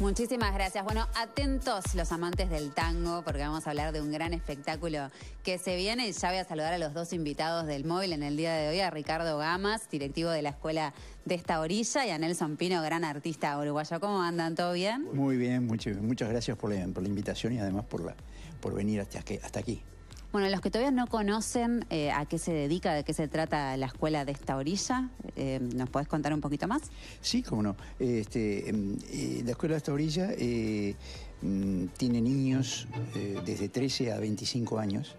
Muchísimas gracias. Bueno, atentos los amantes del tango, porque vamos a hablar de un gran espectáculo que se viene. Y ya voy a saludar a los dos invitados del móvil en el día de hoy, a Ricardo Gamas, directivo de la Escuela de esta Orilla, y a Nelson Pino, gran artista uruguayo. ¿Cómo andan? ¿Todo bien? Muy bien, muchas, gracias por la, invitación y además por, la, por venir hasta aquí. Bueno, los que todavía no conocen eh, a qué se dedica, de qué se trata la escuela de esta orilla, eh, ¿nos podés contar un poquito más? Sí, cómo no. Este, em, eh, la escuela de esta orilla mm, tiene niños desde 13 a 25 años,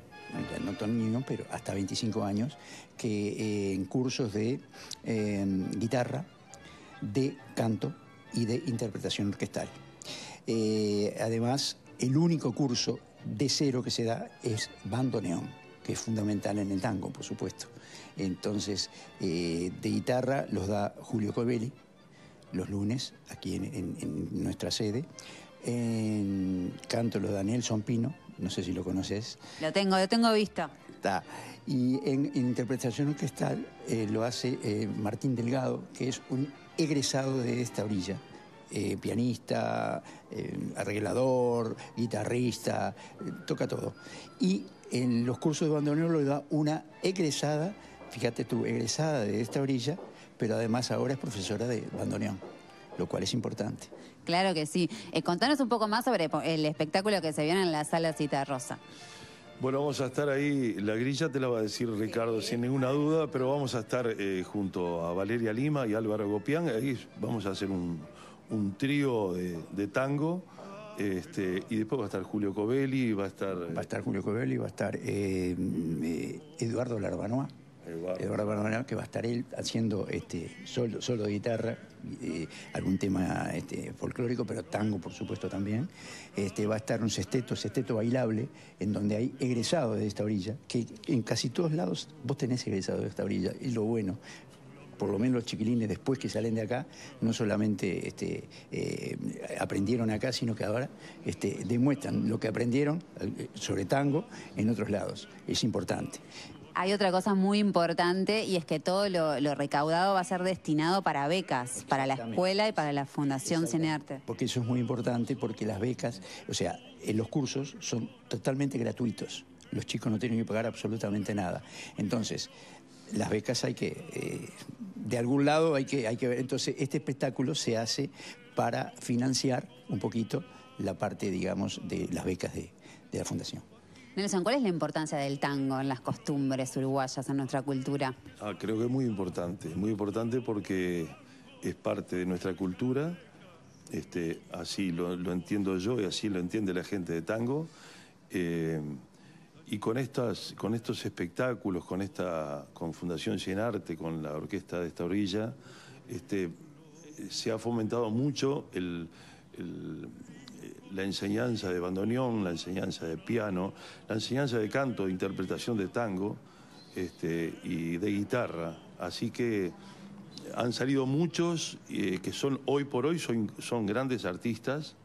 no tan niños, pero hasta 25 años, que en cursos de em, guitarra, de canto y de interpretación orquestal. además, el único curso de cero que se da es bandoneón, que es fundamental en el tango, por supuesto. Entonces, eh, de guitarra los da Julio Covelli los lunes, aquí en, nuestra sede. En canto lo da Nelson no sé si lo conoces. Lo tengo, lo tengo visto. Está. Y en, interpretación orquestal eh, lo hace eh, Martín Delgado, que es un egresado de esta orilla eh, pianista, eh, arreglador, guitarrista, eh, toca todo. Y en los cursos de bandoneón lo da una egresada, fíjate tú, egresada de esta orilla, pero además ahora es profesora de bandoneón, lo cual es importante. Claro que sí. contanos un poco más sobre el espectáculo que se viene en la sala Cita Rosa. Bueno, vamos a estar ahí, la grilla te la va a decir Ricardo sin ninguna duda, pero vamos a estar junto a Valeria Lima y Álvaro Gopián, ahí vamos a hacer un, un trío de, tango. Este, y después va a estar Julio Covelli, va a estar... Eh, va a estar Julio Covelli, va a estar eh, eh, Eduardo Larbanoa. Eduardo. que va a estar él haciendo este, solo, solo de guitarra, algún tema este, folclórico, pero tango, por supuesto, también. Este, va a estar un sexteto, sexteto bailable, en donde hay egresados de esta orilla, que en casi todos lados vos tenés egresados de esta orilla, y lo bueno por lo menos los chiquilines después que salen de acá, no solamente este, eh, aprendieron acá, sino que ahora este, demuestran lo que aprendieron eh, sobre tango en otros lados. Es importante. Hay otra cosa muy importante y es que todo lo, lo recaudado va a ser destinado para becas, para la escuela y para la Fundación Cinearte. Porque eso es muy importante porque las becas, o sea, los cursos son totalmente gratuitos. Los chicos no tienen que pagar absolutamente nada. Entonces, las becas hay que, eh, de algún lado hay que, hay que ver. Entonces, este espectáculo se hace para financiar un poquito la parte, digamos, de las becas de, la Fundación. Nelson, ¿cuál es la importancia del tango en las costumbres uruguayas, en nuestra cultura? Ah, creo que es muy importante, es muy importante porque es parte de nuestra cultura, este, así lo, entiendo yo y así lo entiende la gente de tango. Eh, y con, estas, con estos espectáculos, con, esta, con Fundación Arte, con la orquesta de esta orilla, este, se ha fomentado mucho la enseñanza de bandoneón, la enseñanza de piano, la enseñanza de canto, de interpretación de tango este, y de guitarra. Así que han salido muchos eh, que son hoy por hoy son grandes artistas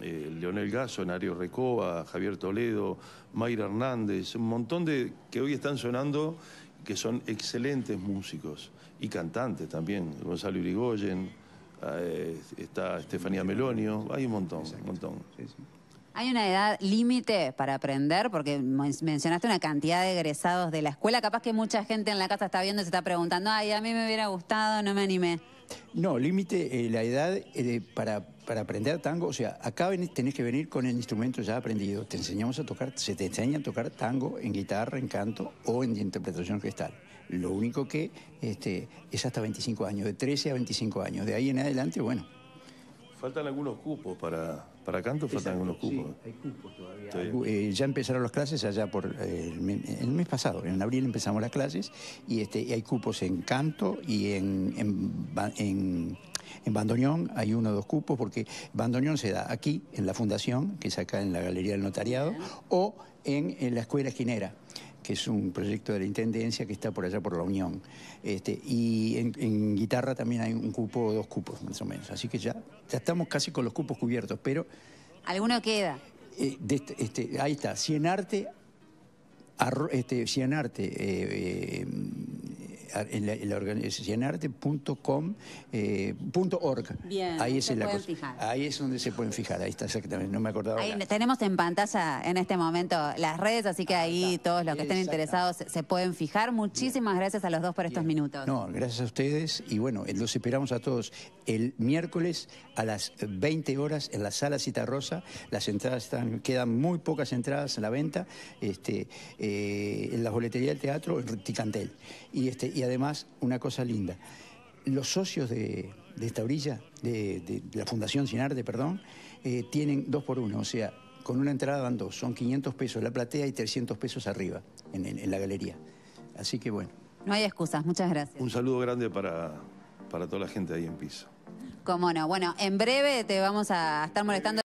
eh, Leonel Gaso, Nario Recoba, Javier Toledo, Mayra Hernández, un montón de que hoy están sonando, que son excelentes músicos y cantantes también, Gonzalo Urigoyen, ah, eh, está Estefanía Melonio, hay un montón, un montón. ¿Hay una edad límite para aprender? Porque mencionaste una cantidad de egresados de la escuela. Capaz que mucha gente en la casa está viendo y se está preguntando, ay, a mí me hubiera gustado, no me animé. No, límite, eh, la edad para para aprender tango, o sea, acá tenés que venir con el instrumento ya aprendido. Te enseñamos a tocar, se te enseña a tocar tango en guitarra, en canto o en interpretación cristal. Lo único que este, es hasta 25 años, de 13 a 25 años. De ahí en adelante, bueno. Faltan algunos cupos para para canto faltan unos cupos. Sí, hay cupos todavía. Eh, ya empezaron las clases allá por eh, el, mes, pasado, en abril empezamos las clases y, este, hay cupos en canto y en, en, en, bandoneón hay uno o dos cupos porque bandoneón se da aquí en la fundación, que es acá en la Galería del Notariado, o en la Escuela Esquinera que es un proyecto de la Intendencia que está por allá por la Unión. Este, y en, guitarra también hay un cupo, dos cupos más o menos. Así que ya, ya estamos casi con los cupos cubiertos, pero... ¿Alguno queda? Eh, este, este, ahí está, Cienarte, Arte, este, Cienarte, eh, eh en la, en eh, ahí es se la Ahí es donde se pueden fijar, ahí está exactamente, no me acordaba. Ahí, tenemos en pantalla en este momento las redes, así que ahí todos los que estén interesados se pueden fijar. Muchísimas gracias a los dos por estos minutos. No, gracias a ustedes y bueno, los esperamos a todos el miércoles a las 20 horas en la sala Citarrosa. Las entradas están, quedan muy pocas entradas a la venta, este, eh, en la boletería del teatro, en Ticantel. Y este, además, una cosa linda, los socios de, esta orilla, de, la Fundación Sin Arte, perdón, eh, tienen dos por uno, o sea, con una entrada dan dos, son 500 pesos la platea y 300 pesos arriba en, la galería. Así que bueno. No hay excusas, muchas gracias. Un saludo grande para, para toda la gente ahí en piso. Cómo no. Bueno, en breve te vamos a estar molestando.